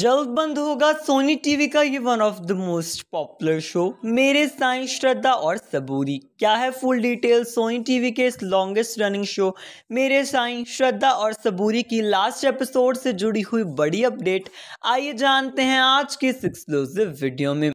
जल्द बंद होगा सोनी टीवी का ये one of the most popular show Mere Sai श्रद्धा और सबूरी क्या है फुल डिटेल सोनी टीवी के इस longest running show Mere Sai श्रद्धा और सबूरी की लास्ट एपिसोड से जुड़ी हुई बड़ी अपडेट आइए जानते हैं आज के इस एक्सक्लूसिव वीडियो में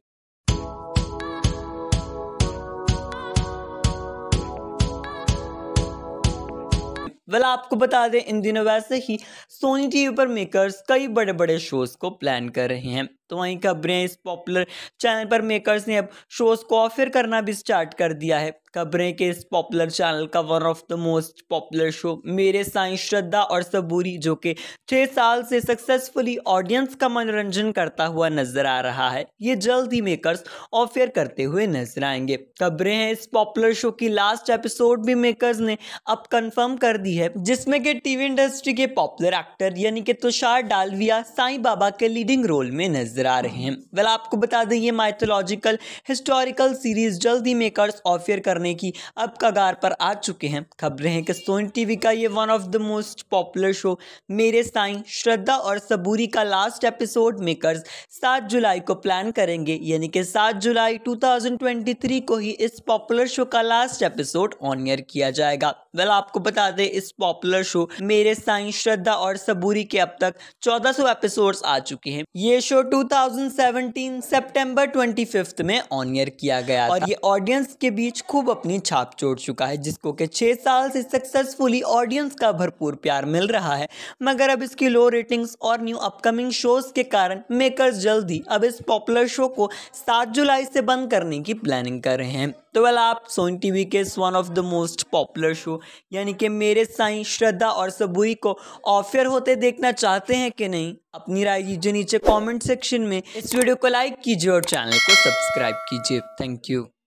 वेल आपको बता दें इन दिनों वैसे ही सोनी टीवी पर मेकर्स कई बड़े बड़े शोज़ को प्लान कर रहे हैं तो वहीं खबरें इस पॉपुलर चैनल पर मेकर्स ने अब शोज को ऑफर करना भी स्टार्ट कर दिया है खबरें के इस पॉपुलर चैनल का one of the most popular show Mere Sai श्रद्धा और सबूरी जो कि छः साल से सक्सेसफुली ऑडियंस का मनोरंजन करता हुआ नजर आ रहा है ये जल्द ही मेकर्स ऑफर करते हुए नजर आएंगे खबरें हैं इस पॉपुलर शो की लास्ट एपिसोड भी मेकर्स ने अब कंफर्म कर दी है जिसमें के टीवी इंडस्ट्री के पॉपुलर एक्टर यानी कि तुषार डालविया साई बाबा के लीडिंग रोल में नजर नज़र आ रहे हैं वेल आपको बता दें ये माइथोलॉजिकल हिस्टोरिकल सीरीज़ जल्दी मेकर्स ऑफियर करने की अब कगार पर आ चुके हैं खबरें हैं कि सोन टीवी का ये one of the most popular show Mere Sai श्रद्धा और सबूरी का लास्ट एपिसोड मेकर्स सात जुलाई को प्लान करेंगे यानी कि सात जुलाई टू को ही इस पॉपुलर शो का लास्ट एपिसोड ऑन एयर किया जाएगा वेल आपको बता दें इस पॉपुलर शो मेरे साई श्रद्धा और सबूरी के अब तक 1400 एपिसोड्स आ चुके हैं ये शो 2017 सितंबर 25th में ईयर किया गया और ये ऑडियंस के बीच खूब अपनी छाप छोड़ चुका है जिसको के छह साल से सक्सेसफुली ऑडियंस का भरपूर प्यार मिल रहा है मगर अब इसकी लो रेटिंग्स और न्यू अपकमिंग शोज के कारण मेकर्स जल्द ही अब इस पॉपुलर शो को सात जुलाई से बंद करने की प्लानिंग कर रहे हैं तो वेल आप सोन टीवी के one of the most popular show यानी कि मेरे साई श्रद्धा और सबुई को ऑफियर होते देखना चाहते हैं कि नहीं अपनी राय दीजिए नीचे कमेंट सेक्शन में इस वीडियो को लाइक कीजिए और चैनल को सब्सक्राइब कीजिए थैंक यू